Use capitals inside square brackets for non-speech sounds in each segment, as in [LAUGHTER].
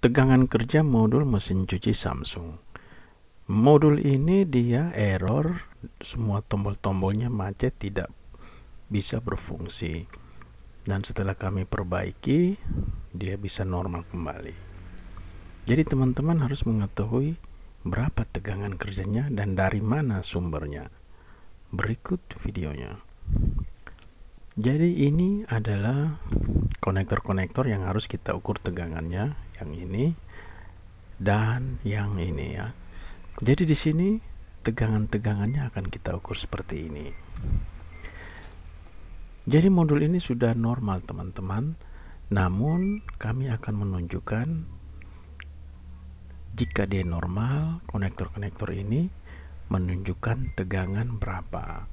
tegangan kerja modul mesin cuci Samsung. Modul ini dia error, semua tombol-tombolnya macet tidak bisa berfungsi. Dan setelah kami perbaiki, dia bisa normal kembali. Jadi teman-teman harus mengetahui berapa tegangan kerjanya dan dari mana sumbernya. Berikut videonya. Jadi ini adalah konektor-konektor yang harus kita ukur tegangannya yang ini dan yang ini ya jadi di sini tegangan-tegangannya akan kita ukur seperti ini jadi modul ini sudah normal teman-teman namun kami akan menunjukkan jika dia normal konektor-konektor ini menunjukkan tegangan berapa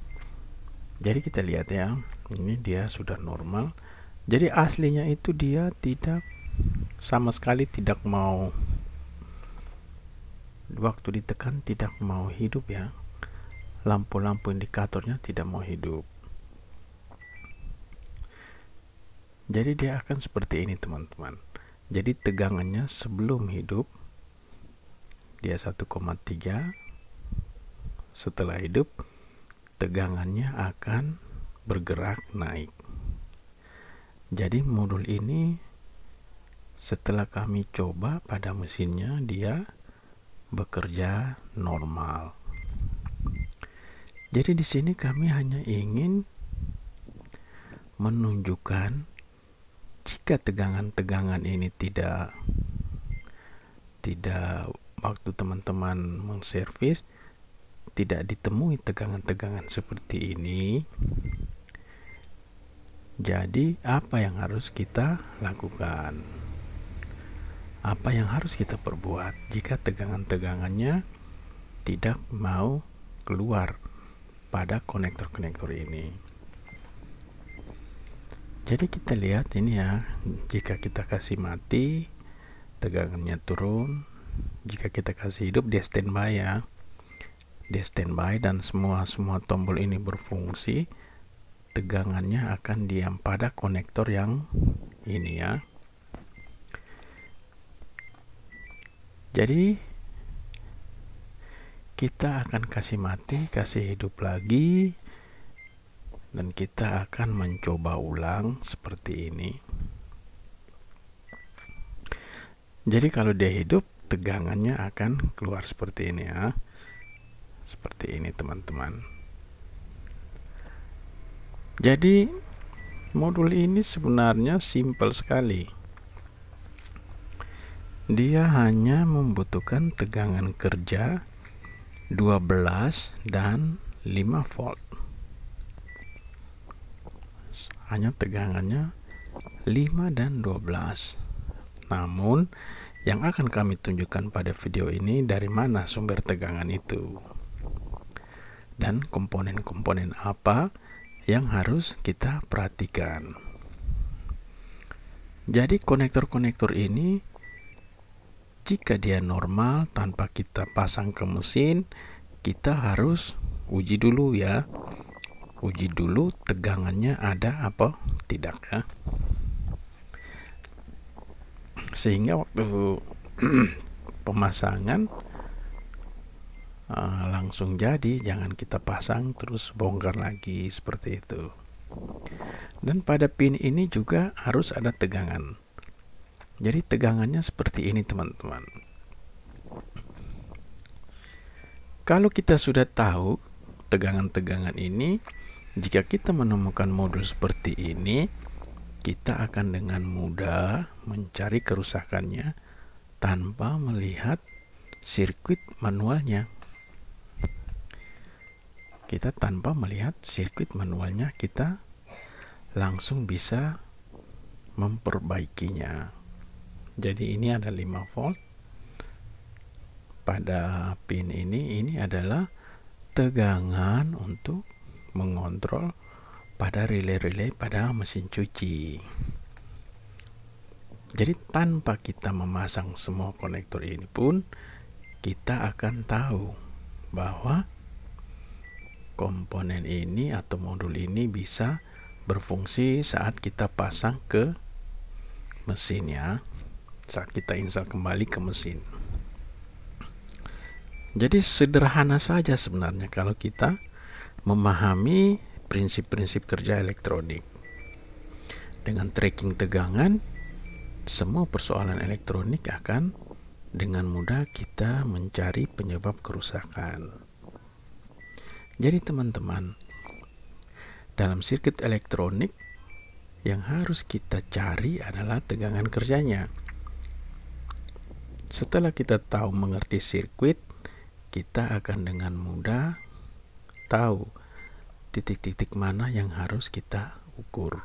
jadi kita lihat ya ini dia sudah normal jadi aslinya itu dia tidak sama sekali tidak mau waktu ditekan tidak mau hidup ya lampu-lampu indikatornya tidak mau hidup jadi dia akan seperti ini teman-teman jadi tegangannya sebelum hidup dia 1,3 setelah hidup tegangannya akan bergerak naik jadi modul ini setelah kami coba pada mesinnya dia bekerja normal jadi di sini kami hanya ingin menunjukkan jika tegangan-tegangan ini tidak tidak waktu teman-teman mengservis tidak ditemui tegangan-tegangan seperti ini jadi, apa yang harus kita lakukan? Apa yang harus kita perbuat jika tegangan-tegangannya tidak mau keluar pada konektor-konektor ini? Jadi, kita lihat ini ya, jika kita kasih mati, tegangannya turun. Jika kita kasih hidup, dia standby ya. Dia standby dan semua semua tombol ini berfungsi tegangannya akan diam pada konektor yang ini ya jadi kita akan kasih mati kasih hidup lagi dan kita akan mencoba ulang seperti ini jadi kalau dia hidup tegangannya akan keluar seperti ini ya seperti ini teman-teman jadi modul ini sebenarnya simple sekali dia hanya membutuhkan tegangan kerja 12 dan 5 volt hanya tegangannya 5 dan 12 namun yang akan kami tunjukkan pada video ini dari mana sumber tegangan itu dan komponen-komponen apa yang harus kita perhatikan. Jadi konektor-konektor ini jika dia normal tanpa kita pasang ke mesin, kita harus uji dulu ya. Uji dulu tegangannya ada apa tidak ya. Sehingga waktu [CLEARS THROAT] pemasangan Ah, langsung jadi jangan kita pasang terus bongkar lagi seperti itu dan pada pin ini juga harus ada tegangan jadi tegangannya seperti ini teman-teman kalau kita sudah tahu tegangan-tegangan ini jika kita menemukan modul seperti ini kita akan dengan mudah mencari kerusakannya tanpa melihat sirkuit manualnya kita tanpa melihat sirkuit manualnya kita langsung bisa memperbaikinya jadi ini ada 5 volt pada pin ini ini adalah tegangan untuk mengontrol pada relay-relay pada mesin cuci jadi tanpa kita memasang semua konektor ini pun kita akan tahu bahwa komponen ini atau modul ini bisa berfungsi saat kita pasang ke mesinnya saat kita install kembali ke mesin jadi sederhana saja sebenarnya kalau kita memahami prinsip-prinsip kerja elektronik dengan tracking tegangan semua persoalan elektronik akan dengan mudah kita mencari penyebab kerusakan. Jadi teman-teman, dalam sirkuit elektronik yang harus kita cari adalah tegangan kerjanya. Setelah kita tahu mengerti sirkuit, kita akan dengan mudah tahu titik-titik mana yang harus kita ukur.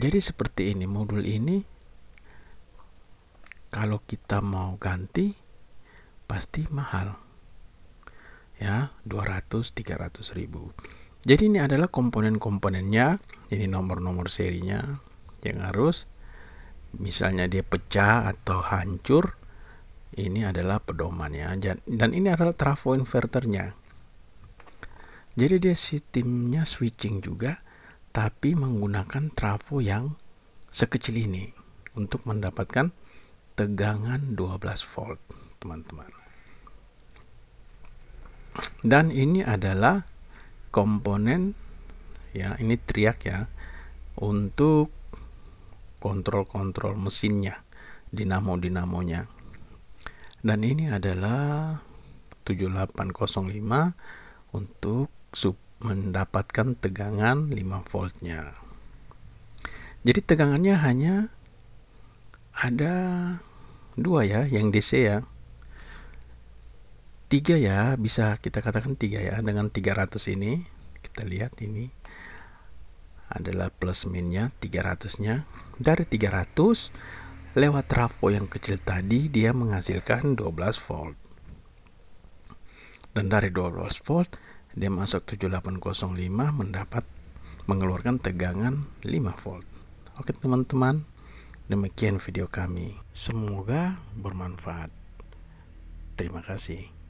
Jadi seperti ini modul ini kalau kita mau ganti pasti mahal ya 200 300 ribu jadi ini adalah komponen-komponennya ini nomor-nomor serinya yang harus misalnya dia pecah atau hancur ini adalah pedomannya dan ini adalah trafo inverternya jadi dia sistemnya switching juga tapi menggunakan trafo yang sekecil ini untuk mendapatkan tegangan 12 volt teman-teman dan ini adalah komponen ya ini triak ya untuk kontrol-kontrol mesinnya dinamo-dinamonya dan ini adalah 7805 untuk sub mendapatkan tegangan 5 voltnya jadi tegangannya hanya ada dua ya yang DC ya tiga ya bisa kita katakan tiga ya dengan 300 ini kita lihat ini adalah plus minnya 300 nya dari 300 lewat trafo yang kecil tadi dia menghasilkan 12 volt dan dari 12 volt dia masuk 7805 mendapat mengeluarkan tegangan 5 volt oke teman-teman demikian video kami semoga bermanfaat terima kasih